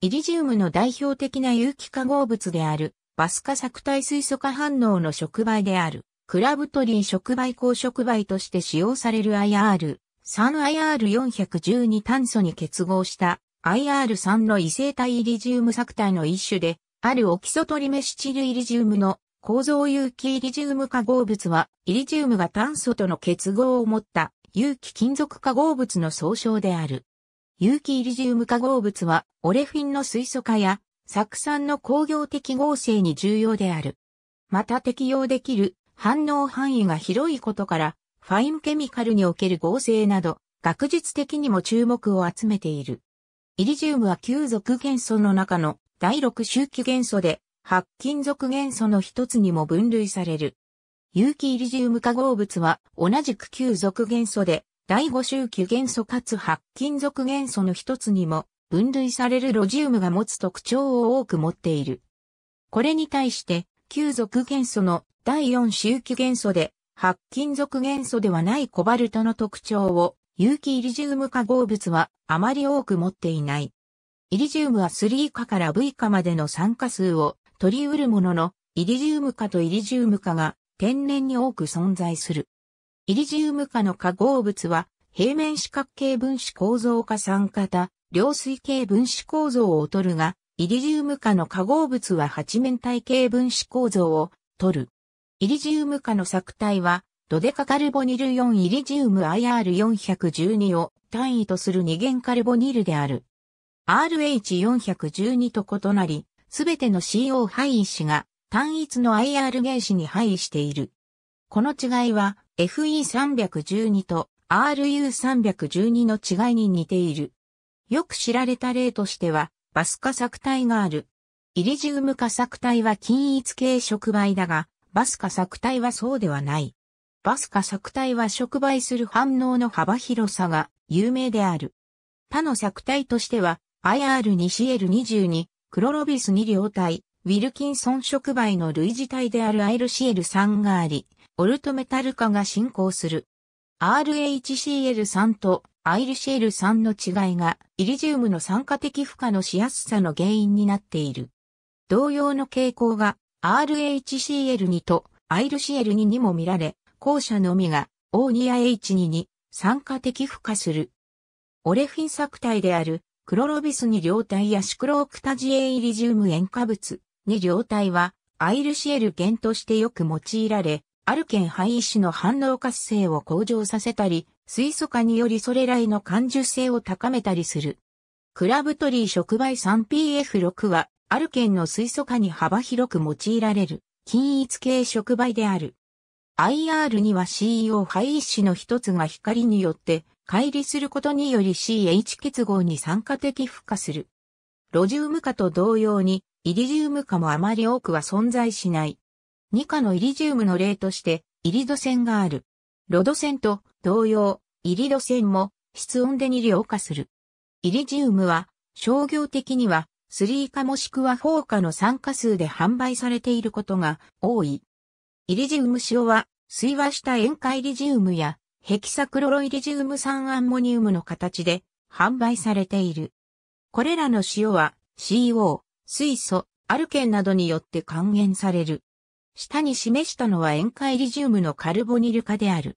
イリジウムの代表的な有機化合物である、バスカ作体水素化反応の触媒である、クラブトリー触媒高触媒として使用される IR、3IR412 炭素に結合した IR3 の異性体イリジウム作体の一種で、あるオキソトリメシチルイリジウムの構造有機イリジウム化合物は、イリジウムが炭素との結合を持った有機金属化合物の総称である。有機イリジウム化合物は、オレフィンの水素化や、酢酸の工業的合成に重要である。また適用できる反応範囲が広いことから、ファインケミカルにおける合成など、学術的にも注目を集めている。イリジウムは9属元素の中の第6周期元素で、8金属元素の一つにも分類される。有機イリジウム化合物は同じく9属元素で、第5周期元素かつ白金属元素の一つにも分類されるロジウムが持つ特徴を多く持っている。これに対して、旧属元素の第4周期元素で、白金属元素ではないコバルトの特徴を、有機イリジウム化合物はあまり多く持っていない。イリジウムは3以下から V 以下までの酸化数を取り得るものの、イリジウム化とイリジウム化が天然に多く存在する。イリジウム化の化合物は、平面四角形分子構造化酸型、た、量水形分子構造を劣るが、イリジウム化の化合物は八面体形分子構造を取る。イリジウム化の作体は、ドデカカルボニル4イリジウム IR412 を単位とする二元カルボニルである。RH412 と異なり、すべての CO 配位子が単一の IR 原子に配位している。この違いは、FE312 と RU312 の違いに似ている。よく知られた例としては、バス化作体がある。イリジウム化作体は均一系触媒だが、バス化作体はそうではない。バス化作体は触媒する反応の幅広さが有名である。他の作体としては、IR2CL22、クロロビス2両体、ウィルキンソン触媒の類似体である ILCL3 があり、オルトメタル化が進行する。RHCl3 とアイルシェル3の違いがイリジウムの酸化的負荷のしやすさの原因になっている。同様の傾向が RHCl2 とアイルシェル2にも見られ、後者のみが O2 や H2 に酸化的負荷する。オレフィン作体であるクロロビス2両体やシクロオクタジエイリジウム塩化物2両体はアイルシェル源としてよく用いられ、アルケン廃子の反応活性を向上させたり、水素化によりそれらへの感受性を高めたりする。クラブトリー触媒 3PF6 は、アルケンの水素化に幅広く用いられる、均一系触媒である。IR には CO 配子の一つが光によって、乖離することにより CH 結合に酸化的負荷する。ロジウム化と同様に、イリジウム化もあまり多くは存在しない。二価のイリジウムの例として、イリド線がある。ロド線と同様、イリド線も室温で二量化する。イリジウムは商業的には3価もしくは4価の酸化数で販売されていることが多い。イリジウム塩は水和した塩化イリジウムやヘキサクロロイリジウム酸アンモニウムの形で販売されている。これらの塩は CO、水素、アルケンなどによって還元される。下に示したのは塩化イリジウムのカルボニル化である。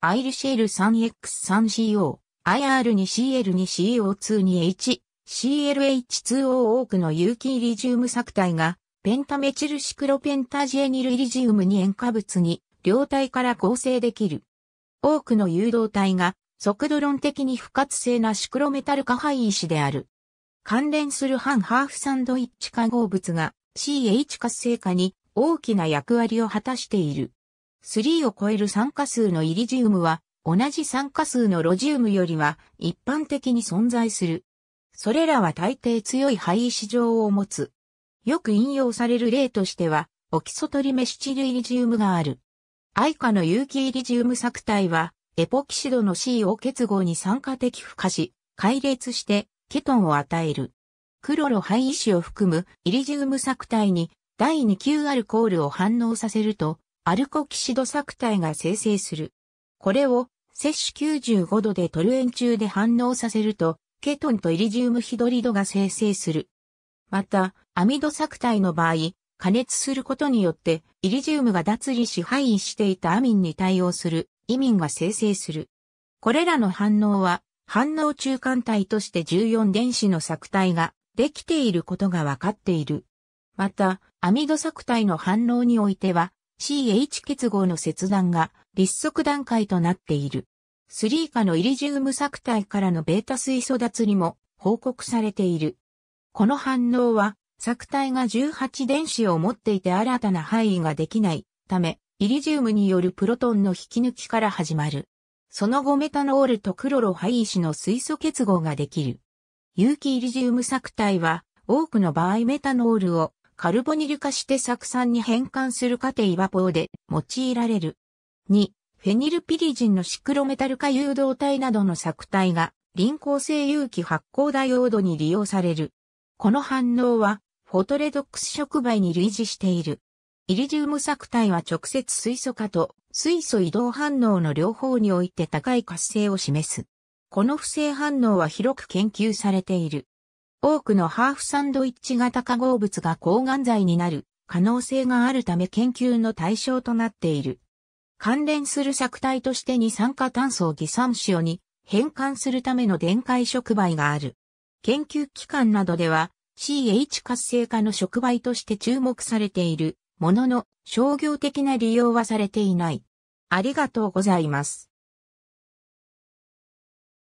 アイルシェール 3X3CO、IR2CL2CO2 2HCLH2O 多くの有機イリジウム作体が、ペンタメチルシクロペンタジエニルイリジウムに塩化物に、両体から合成できる。多くの誘導体が、速度論的に不活性なシクロメタル化配子である。関連する半ハーフサンドイッチ化合物が CH 活性化に大きな役割を果たしている。3を超える酸化数のイリジウムは、同じ酸化数のロジウムよりは一般的に存在する。それらは大抵強い肺市場を持つ。よく引用される例としては、オキソトリメシチルイリジウムがある。アイカの有機イリジウム作体は、エポキシドの C を結合に酸化的負荷し、解列してケトンを与える。クロロ肺子を含むイリジウム作体に第2級アルコールを反応させると、アルコキシド錯体が生成する。これを、摂取95度でトルエン中で反応させると、ケトンとイリジウムヒドリドが生成する。また、アミド錯体の場合、加熱することによって、イリジウムが脱離し配位していたアミンに対応する、イミンが生成する。これらの反応は、反応中間体として14電子の錯体ができていることがわかっている。また、アミド錯体の反応においては、CH 結合の切断が立足段階となっている。スリーカのイリジウム錯体からのベータ水素脱離も報告されている。この反応は、錯体が18電子を持っていて新たな範囲ができないため、イリジウムによるプロトンの引き抜きから始まる。その後メタノールとクロロ配子の水素結合ができる。有機イリジウム錯体は、多くの場合メタノールをカルボニル化して酢酸に変換する過程は法で用いられる。2、フェニルピリジンのシクロメタル化誘導体などの作体が、輪行性有機発光ダイオードに利用される。この反応は、フォトレドックス触媒に類似している。イリジウム作体は直接水素化と水素移動反応の両方において高い活性を示す。この不正反応は広く研究されている。多くのハーフサンドイッチ型化合物が抗がん剤になる可能性があるため研究の対象となっている。関連する作体として二酸化炭素を偽酸塩に変換するための電解触媒がある。研究機関などでは CH 活性化の触媒として注目されているものの商業的な利用はされていない。ありがとうございます。